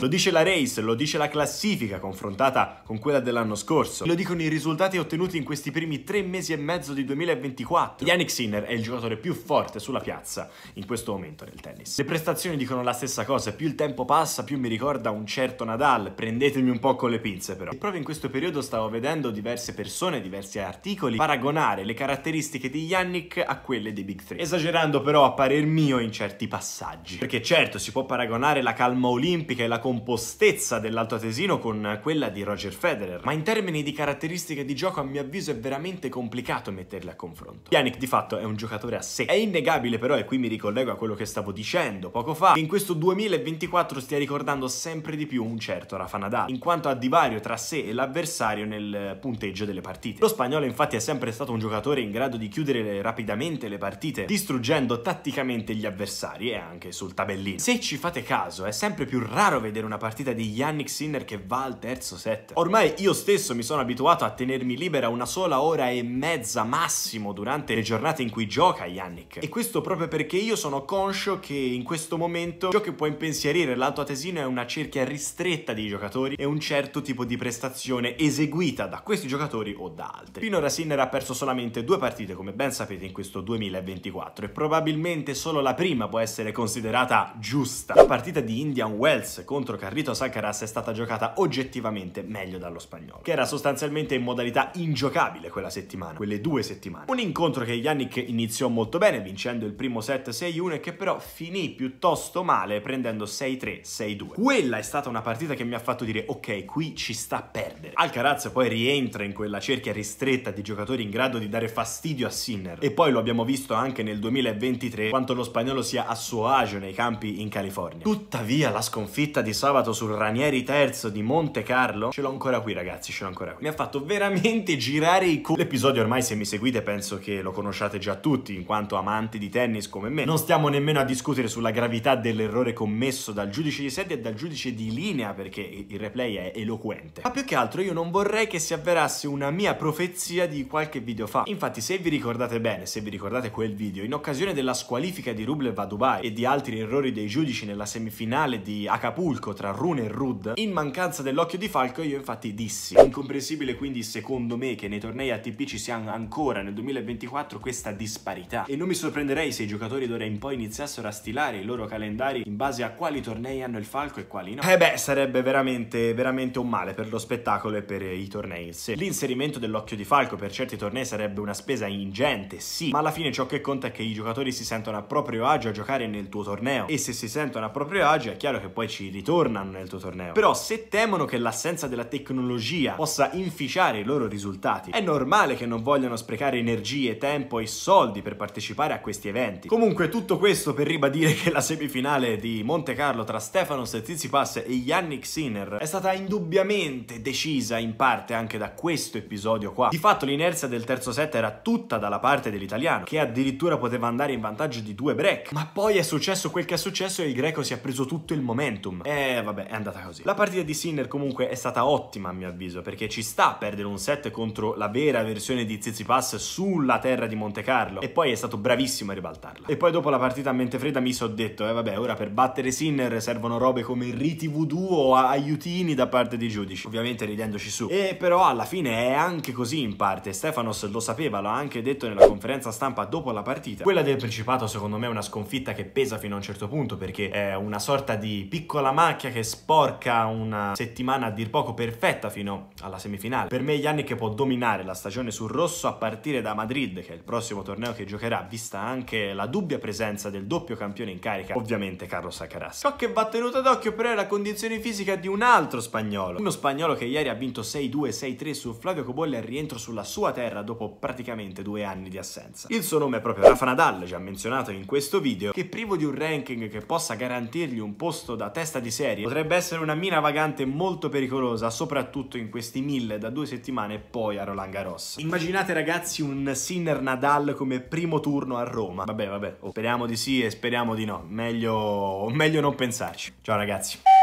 Lo dice la race, lo dice la classifica confrontata con quella dell'anno scorso, lo dicono i risultati ottenuti in questi primi tre mesi e mezzo di 2024. Yannick Sinner è il giocatore più forte sulla piazza in questo momento nel tennis. Le prestazioni dicono la stessa cosa, più il tempo passa più mi ricorda un certo Nadal, prendetemi un po' con le pinze però. E proprio in questo periodo stavo vedendo diverse persone, diversi articoli, paragonare le caratteristiche di Yannick a quelle dei Big 3, esagerando però a parer mio in certi passaggi. Perché certo si può paragonare la calma olimpica e la compostezza dell'Alto Atesino con quella di Roger Federer, ma in termini di caratteristiche di gioco a mio avviso è veramente complicato metterle a confronto. Yannick di fatto è un giocatore a sé. È innegabile però, e qui mi ricollego a quello che stavo dicendo poco fa, che in questo 2024 stia ricordando sempre di più un certo Rafa Nadal, in quanto ha divario tra sé e l'avversario nel punteggio delle partite. Lo spagnolo infatti è sempre stato un giocatore in grado di chiudere rapidamente le partite, distruggendo tatticamente gli avversari e anche sul tabellino. Se ci fate caso, è sempre più raro vedere vedere una partita di Yannick Sinner che va al terzo set. Ormai io stesso mi sono abituato a tenermi libera una sola ora e mezza massimo durante le giornate in cui gioca Yannick. E questo proprio perché io sono conscio che in questo momento ciò che può impensierire l'Alto Atesino è una cerchia ristretta di giocatori e un certo tipo di prestazione eseguita da questi giocatori o da altri. Finora Sinner ha perso solamente due partite, come ben sapete, in questo 2024 e probabilmente solo la prima può essere considerata giusta. La partita di Indian Wells contro contro Carlitos Alcaraz è stata giocata oggettivamente meglio dallo spagnolo, che era sostanzialmente in modalità ingiocabile quella settimana, quelle due settimane. Un incontro che Yannick iniziò molto bene, vincendo il primo set 6-1 e che però finì piuttosto male prendendo 6-3, 6-2. Quella è stata una partita che mi ha fatto dire ok, qui ci sta a perdere. Alcaraz poi rientra in quella cerchia ristretta di giocatori in grado di dare fastidio a Sinner e poi lo abbiamo visto anche nel 2023 quanto lo spagnolo sia a suo agio nei campi in California. Tuttavia la sconfitta di sabato sul Ranieri III di Monte Carlo, ce l'ho ancora qui ragazzi, ce l'ho ancora qui. Mi ha fatto veramente girare i cu... L'episodio ormai se mi seguite penso che lo conosciate già tutti, in quanto amanti di tennis come me. Non stiamo nemmeno a discutere sulla gravità dell'errore commesso dal giudice di sede e dal giudice di linea, perché il replay è eloquente. Ma più che altro io non vorrei che si avverasse una mia profezia di qualche video fa. Infatti se vi ricordate bene, se vi ricordate quel video, in occasione della squalifica di Rublev a Dubai e di altri errori dei giudici nella semifinale di Acapulco, amico tra Rune e Rud, in mancanza dell'occhio di falco io infatti dissi. incomprensibile quindi secondo me che nei tornei ATP ci sia ancora nel 2024 questa disparità e non mi sorprenderei se i giocatori d'ora in poi iniziassero a stilare i loro calendari in base a quali tornei hanno il falco e quali no. Eh beh, sarebbe veramente, veramente un male per lo spettacolo e per i tornei in sé. L'inserimento dell'occhio di falco per certi tornei sarebbe una spesa ingente, sì, ma alla fine ciò che conta è che i giocatori si sentono a proprio agio a giocare nel tuo torneo e se si sentono a proprio agio è chiaro che poi ci ritornano tornano nel tuo torneo. Però se temono che l'assenza della tecnologia possa inficiare i loro risultati, è normale che non vogliano sprecare energie, tempo e soldi per partecipare a questi eventi. Comunque tutto questo per ribadire che la semifinale di Monte Carlo tra Stefano e Tsitsipas e Yannick Sinner è stata indubbiamente decisa in parte anche da questo episodio qua. Di fatto l'inerzia del terzo set era tutta dalla parte dell'italiano, che addirittura poteva andare in vantaggio di due break. Ma poi è successo quel che è successo e il greco si è preso tutto il momentum. È eh, vabbè, è andata così. La partita di Sinner comunque è stata ottima a mio avviso, perché ci sta a perdere un set contro la vera versione di Tsitsipas sulla terra di Monte Carlo e poi è stato bravissimo a ribaltarla. E poi dopo la partita a mente fredda mi sono detto, eh vabbè, ora per battere Sinner servono robe come riti voodoo o aiutini da parte dei giudici, ovviamente ridendoci su. E però alla fine è anche così in parte, Stefanos lo sapeva, l'ha anche detto nella conferenza stampa dopo la partita. Quella del Principato secondo me è una sconfitta che pesa fino a un certo punto perché è una sorta di piccola macchina pernacchia che sporca una settimana a dir poco perfetta fino alla semifinale. Per me Yannick può dominare la stagione sul rosso a partire da Madrid, che è il prossimo torneo che giocherà, vista anche la dubbia presenza del doppio campione in carica, ovviamente Carlos Alcaraz. Ciò che va tenuto d'occhio però è la condizione fisica di un altro spagnolo, uno spagnolo che ieri ha vinto 6-2, 6-3 su Flavio Cobolli al rientro sulla sua terra dopo praticamente due anni di assenza. Il suo nome è proprio Rafa Nadal, già menzionato in questo video, che privo di un ranking che possa garantirgli un posto da testa di serie potrebbe essere una mina vagante molto pericolosa, soprattutto in questi mille da due settimane poi a Roland Garros. Immaginate ragazzi un Sinner Nadal come primo turno a Roma. Vabbè, vabbè, oh, speriamo di sì e speriamo di no. Meglio, meglio non pensarci. Ciao ragazzi.